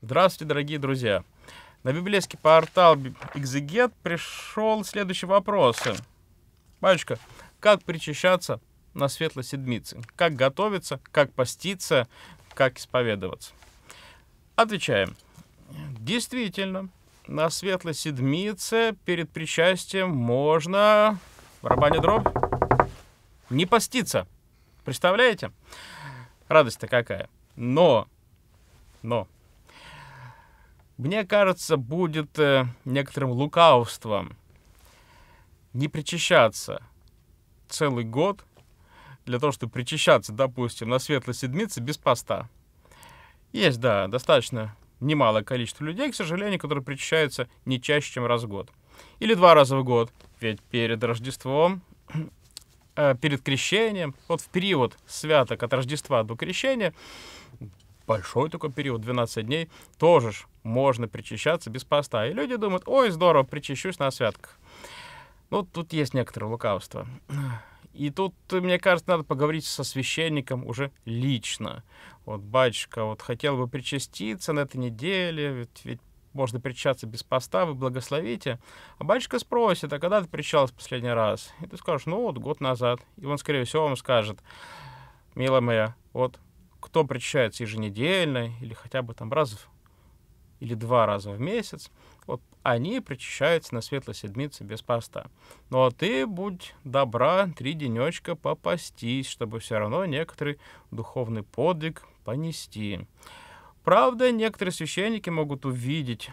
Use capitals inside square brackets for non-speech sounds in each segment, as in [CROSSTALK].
Здравствуйте, дорогие друзья! На библейский портал Экзегет пришел следующий вопрос. Батюшка, как причащаться на светлой седмице? Как готовиться, как поститься, как исповедоваться? Отвечаем. Действительно, на светлой седмице перед причастием можно... Барабаня дробь. Не поститься. Представляете? Радость-то какая. Но, но мне кажется, будет э, некоторым лукавством не причащаться целый год для того, чтобы причащаться, допустим, на светлой седмице без поста. Есть, да, достаточно немалое количество людей, к сожалению, которые причащаются не чаще, чем раз в год. Или два раза в год, ведь перед Рождеством, э, перед крещением, вот в период святок от Рождества до крещения, большой такой период, 12 дней, тоже ж можно причащаться без поста. И люди думают, ой, здорово, причащусь на святках. Ну, тут есть некоторое лукавство. И тут, мне кажется, надо поговорить со священником уже лично. Вот, батюшка, вот хотел бы причаститься на этой неделе, ведь, ведь можно причащаться без поста, вы благословите. А батюшка спросит, а когда ты причащалась последний раз? И ты скажешь, ну вот год назад. И он, скорее всего, вам скажет, милая моя, вот кто причащается еженедельно или хотя бы там раз в или два раза в месяц, вот они причащаются на светлой седмице без поста. Но ну, а ты будь добра три денечка попастись, чтобы все равно некоторый духовный подвиг понести. Правда, некоторые священники могут увидеть,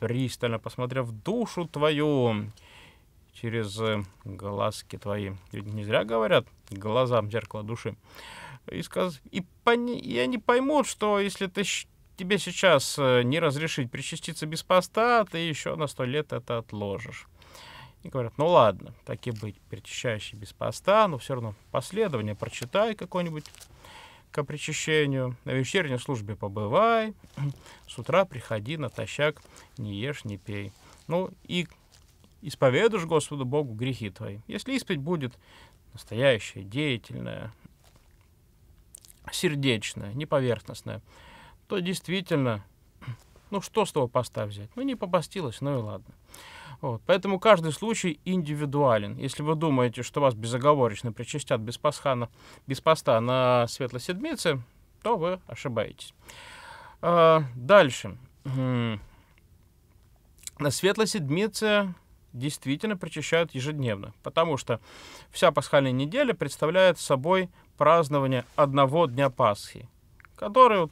пристально посмотрев душу твою, через э, глазки твои. Ведь не зря говорят, глазам зеркало души и, сказ... и, пони... и они поймут, что если ты тебе сейчас э, не разрешить причаститься без поста, ты еще на сто лет это отложишь. И говорят, ну ладно, так и быть, причащающий без поста, но все равно последование прочитай какое-нибудь к причащению, на вечерней службе побывай, [CLEARS THROAT] с утра приходи натощак, не ешь, не пей. Ну и исповедуешь Господу Богу грехи твои. Если исповедь будет настоящая, деятельная, сердечная, не поверхностная, то действительно, ну что с того поста взять? Ну не попастилось, ну и ладно. Вот. Поэтому каждый случай индивидуален. Если вы думаете, что вас безоговорочно причастят без, пасхана, без поста на светлой седмице, то вы ошибаетесь. А, дальше. На светлой седмице действительно причащают ежедневно, потому что вся пасхальная неделя представляет собой празднование одного дня Пасхи, который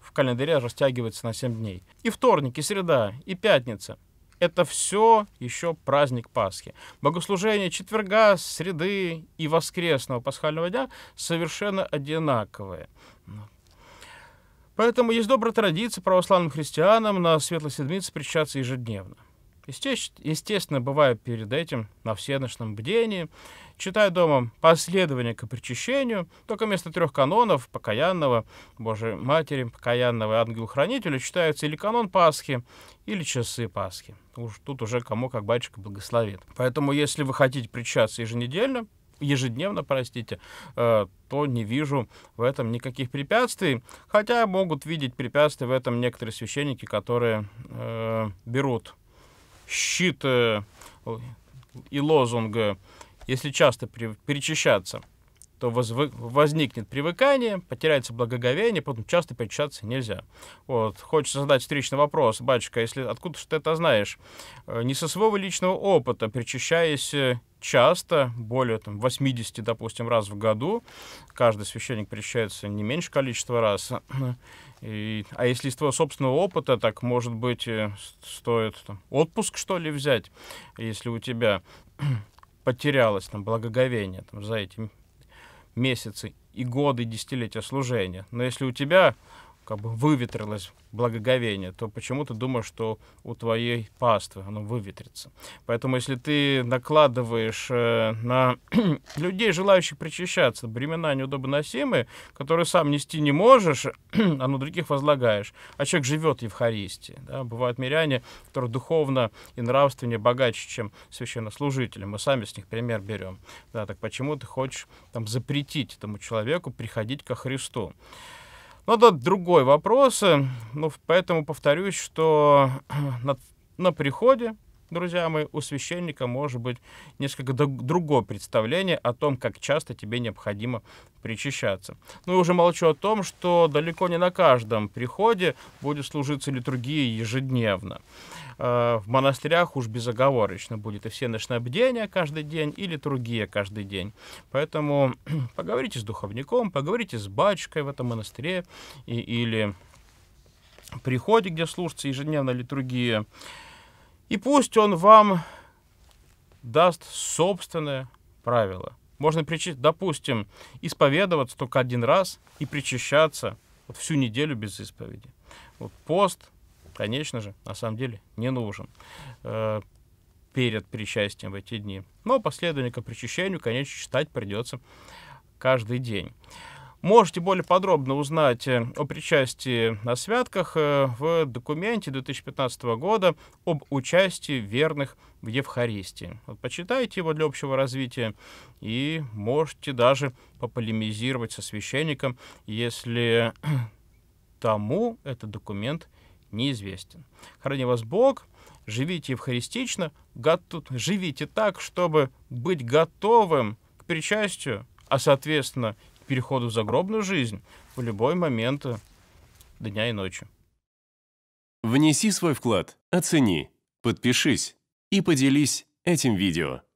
в календаре растягивается на 7 дней. И вторник, и среда, и пятница – это все еще праздник Пасхи. Богослужение четверга, среды и воскресного пасхального дня совершенно одинаковые. Поэтому есть добрая традиция православным христианам на Светлой Седмице причащаться ежедневно. Естественно, бываю перед этим на всеночном бдении, читаю дома последование к причащению, только вместо трех канонов, покаянного, Божьей Матери, покаянного и ангел-хранителя, читаются или канон Пасхи, или часы Пасхи. Уж тут уже кому как батюшка благословит. Поэтому, если вы хотите причаться еженедельно, ежедневно, простите, э, то не вижу в этом никаких препятствий. Хотя могут видеть препятствия в этом некоторые священники, которые э, берут щит э, и лозунг, если часто перечищаться то возникнет привыкание, потеряется благоговение, потом часто перечитаться нельзя. Вот. Хочется задать встречный вопрос. Батюшка, а если откуда ты это знаешь? Э, не со своего личного опыта, причащаясь э, часто, более там, 80, допустим, раз в году. Каждый священник причащается не меньше количества раз. [CLEARS THROAT] И, а если из твоего собственного опыта, так, может быть, э, стоит там, отпуск, что ли, взять, если у тебя [CLEARS THROAT] потерялось там благоговение там, за эти месяцы и годы, десятилетия служения. Но если у тебя как бы выветрилось благоговение, то почему ты думаешь, что у твоей паствы оно выветрится? Поэтому если ты накладываешь э, на [CLEARS THROAT] людей, желающих причащаться, бремена неудобоносимые, которые сам нести не можешь, [CLEARS THROAT] а на других возлагаешь, а человек живет в Евхаристии. Да? Бывают миряне, которые духовно и нравственнее богаче, чем священнослужители. Мы сами с них пример берем. Да, так почему ты хочешь там, запретить этому человеку приходить ко Христу? Но ну, это другой вопрос. Э, ну, поэтому повторюсь, что [CLEARS THROAT] на, на приходе друзья мои, у священника может быть несколько другое представление о том, как часто тебе необходимо причащаться. Ну и уже молчу о том, что далеко не на каждом приходе будет служиться литургия ежедневно. Э, в монастырях уж безоговорочно будет и все бдение каждый день, и литургия каждый день. Поэтому [CLEARS THROAT] поговорите с духовником, поговорите с батюшкой в этом монастыре и, или приходе, где служится ежедневная литургия. И пусть он вам даст собственное правило. Можно, допустим, исповедоваться только один раз и причащаться вот всю неделю без исповеди. Вот пост, конечно же, на самом деле не нужен э, перед причастием в эти дни. Но последовательно к причащению, конечно, читать придется каждый день. Можете более подробно узнать э, о причастии на святках э, в документе 2015 года об участии верных в Евхаристии. Вот почитайте его для общего развития и можете даже пополемизировать со священником, если [CLEARS THROAT] тому этот документ неизвестен. Храни вас Бог, живите евхаристично, готов, живите так, чтобы быть готовым к причастию, а, соответственно, переходу в загробную жизнь в любой момент э, дня и ночи. Внеси свой вклад, оцени, подпишись и поделись этим видео.